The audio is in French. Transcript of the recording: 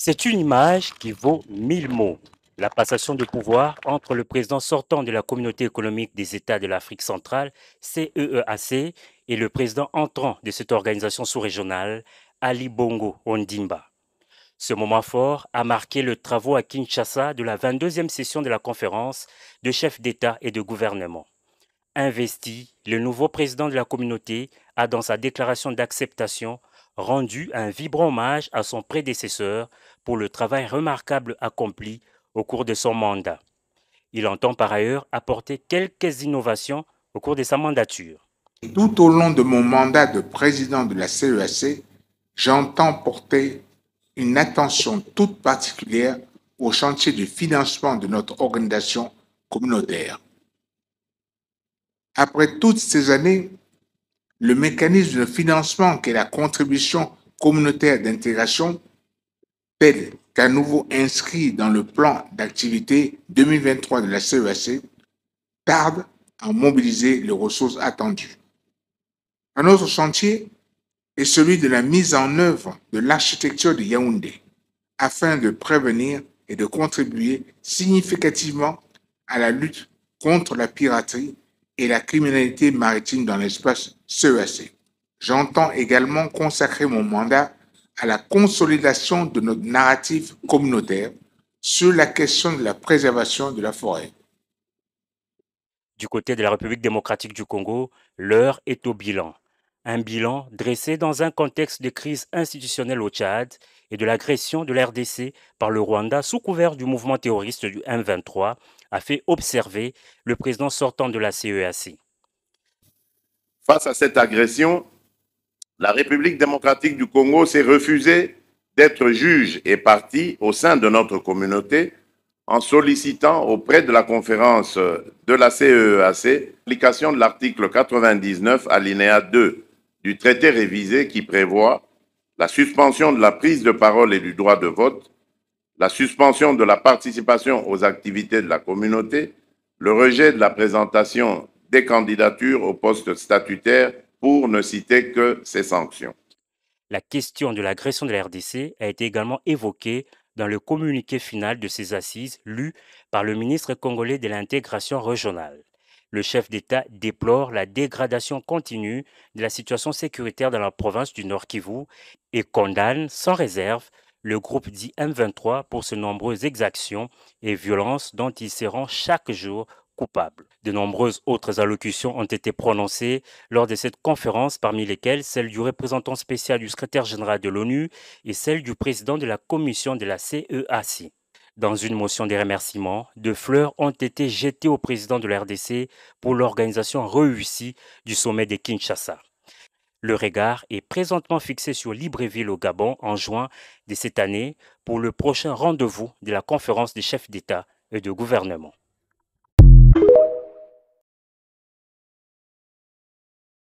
C'est une image qui vaut mille mots. La passation de pouvoir entre le président sortant de la Communauté économique des États de l'Afrique centrale, CEEAC, e e et le président entrant de cette organisation sous-régionale, Ali Bongo Ondimba. Ce moment fort a marqué le travaux à Kinshasa de la 22e session de la conférence de chefs d'État et de gouvernement. Investi, le nouveau président de la communauté a, dans sa déclaration d'acceptation, rendu un vibrant hommage à son prédécesseur pour le travail remarquable accompli au cours de son mandat. Il entend par ailleurs apporter quelques innovations au cours de sa mandature. Tout au long de mon mandat de président de la CEAC, e j'entends porter une attention toute particulière au chantier du financement de notre organisation communautaire. Après toutes ces années, le mécanisme de financement qu'est la contribution communautaire d'intégration tel qu'à nouveau inscrit dans le plan d'activité 2023 de la CEAC, e tarde à mobiliser les ressources attendues. Un autre chantier est celui de la mise en œuvre de l'architecture de Yaoundé afin de prévenir et de contribuer significativement à la lutte contre la piraterie et la criminalité maritime dans l'espace CEAC. J'entends également consacrer mon mandat à la consolidation de notre narrative communautaire sur la question de la préservation de la forêt. Du côté de la République démocratique du Congo, l'heure est au bilan. Un bilan dressé dans un contexte de crise institutionnelle au Tchad et de l'agression de l'RDC par le Rwanda sous couvert du mouvement terroriste du M23 a fait observer le président sortant de la CEAC. E Face à cette agression, la République démocratique du Congo s'est refusée d'être juge et partie au sein de notre communauté en sollicitant auprès de la conférence de la CEAC e e l'application de l'article 99 alinéa 2 du traité révisé qui prévoit la suspension de la prise de parole et du droit de vote, la suspension de la participation aux activités de la communauté, le rejet de la présentation des candidatures au poste statutaire pour ne citer que ces sanctions. La question de l'agression de la RDC a été également évoquée dans le communiqué final de ces assises lu par le ministre congolais de l'intégration régionale. Le chef d'État déplore la dégradation continue de la situation sécuritaire dans la province du Nord Kivu et condamne sans réserve le groupe dit M23 pour ses nombreuses exactions et violences dont il se rend chaque jour coupable. De nombreuses autres allocutions ont été prononcées lors de cette conférence, parmi lesquelles celle du représentant spécial du secrétaire général de l'ONU et celle du président de la commission de la CEAC. E Dans une motion de remerciement, de fleurs ont été jetées au président de la RDC pour l'organisation réussie du sommet de Kinshasa. Le regard est présentement fixé sur Libreville au Gabon en juin de cette année pour le prochain rendez-vous de la conférence des chefs d'État et de gouvernement.